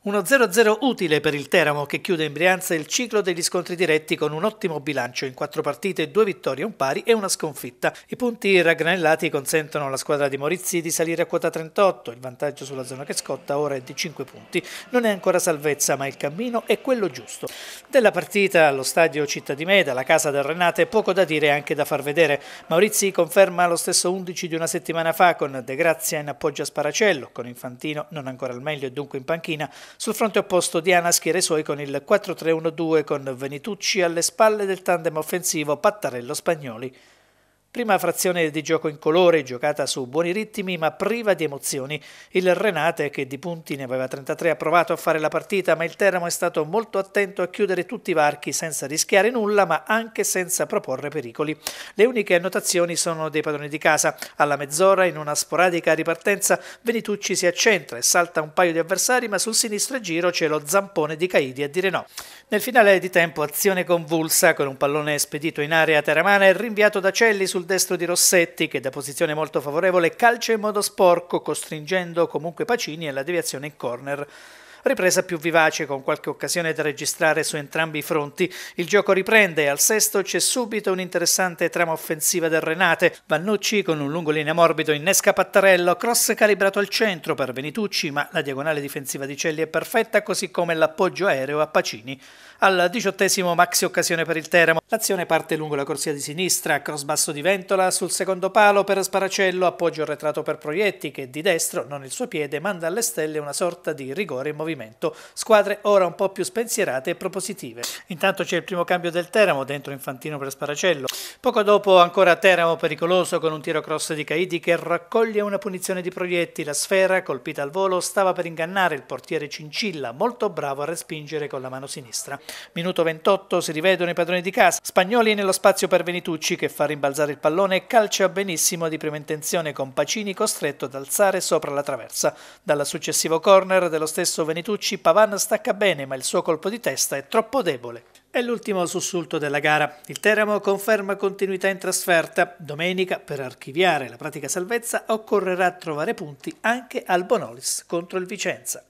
1 0-0 utile per il Teramo che chiude in Brianza il ciclo degli scontri diretti con un ottimo bilancio in quattro partite, due vittorie, un pari e una sconfitta. I punti raggranellati consentono alla squadra di Morizzi di salire a quota 38, il vantaggio sulla zona che scotta ora è di 5 punti. Non è ancora salvezza ma il cammino è quello giusto. Della partita allo stadio Città di Meda, la casa del Renate, poco da dire e anche da far vedere. Morizzi conferma lo stesso 11 di una settimana fa con De Grazia in appoggio a Sparacello, con Infantino non ancora al meglio e dunque in panchina, sul fronte opposto Diana schiera i suoi con il 4-3-1-2 con Venitucci alle spalle del tandem offensivo Pattarello-Spagnoli. Prima frazione di gioco in colore, giocata su buoni ritmi ma priva di emozioni. Il Renate, che di punti ne aveva 33, ha provato a fare la partita, ma il Teramo è stato molto attento a chiudere tutti i varchi senza rischiare nulla, ma anche senza proporre pericoli. Le uniche annotazioni sono dei padroni di casa. Alla mezz'ora, in una sporadica ripartenza, Venitucci si accentra e salta un paio di avversari, ma sul sinistro giro c'è lo zampone di Caidi a dire no. Nel finale di tempo, azione convulsa, con un pallone spedito in area teramana e rinviato da Celli su sul destro di Rossetti che da posizione molto favorevole calcia in modo sporco costringendo comunque Pacini alla deviazione in corner ripresa più vivace con qualche occasione da registrare su entrambi i fronti. Il gioco riprende e al sesto c'è subito un'interessante trama offensiva del Renate. Vannucci con un lungo linea morbido innesca Pattarello, cross calibrato al centro per Venitucci, ma la diagonale difensiva di Celli è perfetta, così come l'appoggio aereo a Pacini. Al diciottesimo maxi occasione per il Teramo. L'azione parte lungo la corsia di sinistra, cross basso di Ventola sul secondo palo per Sparacello, appoggio arretrato per Proietti che di destro, non il suo piede, manda alle stelle una sorta di rigore in movimento trasferimento. Squadre ora un po' più spensierate e propositive. Intanto c'è il primo cambio del Teramo, dentro Infantino per Sparacello. Poco dopo ancora Teramo pericoloso con un tiro cross di Caidi che raccoglie una punizione di proietti. La sfera, colpita al volo, stava per ingannare il portiere Cincilla, molto bravo a respingere con la mano sinistra. Minuto 28 si rivedono i padroni di casa. Spagnoli nello spazio per Venitucci che fa rimbalzare il pallone e calcia benissimo di prima intenzione con Pacini costretto ad alzare sopra la traversa. Dalla successivo corner dello stesso Venitucci Pavan stacca bene ma il suo colpo di testa è troppo debole. È l'ultimo sussulto della gara. Il Teramo conferma continuità in trasferta. Domenica, per archiviare la pratica salvezza, occorrerà trovare punti anche al Bonolis contro il Vicenza.